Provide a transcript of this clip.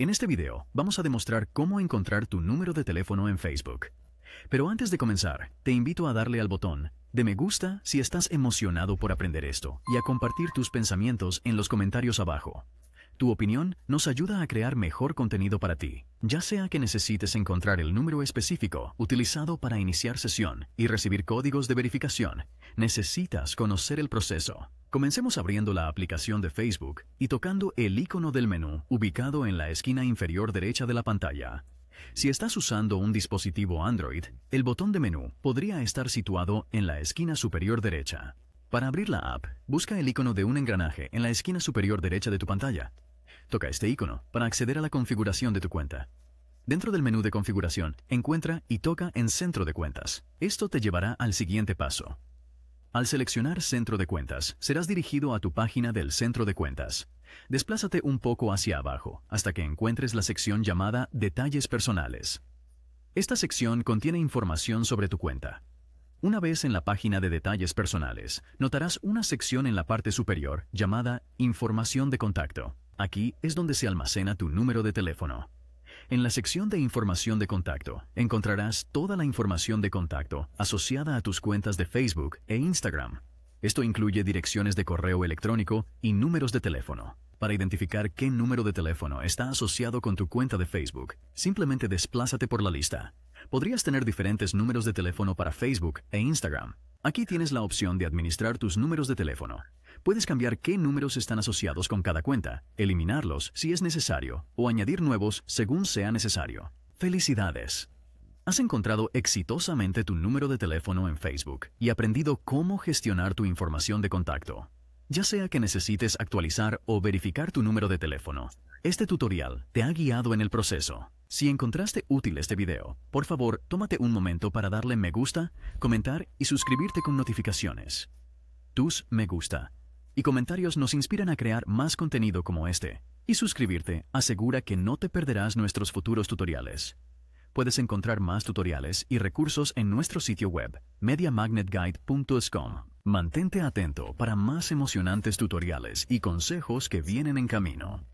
En este video vamos a demostrar cómo encontrar tu número de teléfono en Facebook. Pero antes de comenzar, te invito a darle al botón de me gusta si estás emocionado por aprender esto y a compartir tus pensamientos en los comentarios abajo. Tu opinión nos ayuda a crear mejor contenido para ti, ya sea que necesites encontrar el número específico utilizado para iniciar sesión y recibir códigos de verificación, necesitas conocer el proceso Comencemos abriendo la aplicación de Facebook y tocando el icono del menú ubicado en la esquina inferior derecha de la pantalla. Si estás usando un dispositivo Android, el botón de menú podría estar situado en la esquina superior derecha. Para abrir la app, busca el icono de un engranaje en la esquina superior derecha de tu pantalla. Toca este icono para acceder a la configuración de tu cuenta. Dentro del menú de configuración, encuentra y toca en Centro de Cuentas. Esto te llevará al siguiente paso, al seleccionar Centro de Cuentas, serás dirigido a tu página del Centro de Cuentas. Desplázate un poco hacia abajo hasta que encuentres la sección llamada Detalles Personales. Esta sección contiene información sobre tu cuenta. Una vez en la página de Detalles Personales, notarás una sección en la parte superior llamada Información de contacto. Aquí es donde se almacena tu número de teléfono. En la sección de información de contacto encontrarás toda la información de contacto asociada a tus cuentas de Facebook e Instagram. Esto incluye direcciones de correo electrónico y números de teléfono. Para identificar qué número de teléfono está asociado con tu cuenta de Facebook, simplemente desplázate por la lista. Podrías tener diferentes números de teléfono para Facebook e Instagram. Aquí tienes la opción de administrar tus números de teléfono. Puedes cambiar qué números están asociados con cada cuenta, eliminarlos si es necesario o añadir nuevos según sea necesario. Felicidades. Has encontrado exitosamente tu número de teléfono en Facebook y aprendido cómo gestionar tu información de contacto. Ya sea que necesites actualizar o verificar tu número de teléfono, este tutorial te ha guiado en el proceso. Si encontraste útil este video, por favor, tómate un momento para darle me gusta, comentar y suscribirte con notificaciones. Tus me gusta y comentarios nos inspiran a crear más contenido como este. Y suscribirte asegura que no te perderás nuestros futuros tutoriales. Puedes encontrar más tutoriales y recursos en nuestro sitio web mediamagnetguide.com. Mantente atento para más emocionantes tutoriales y consejos que vienen en camino.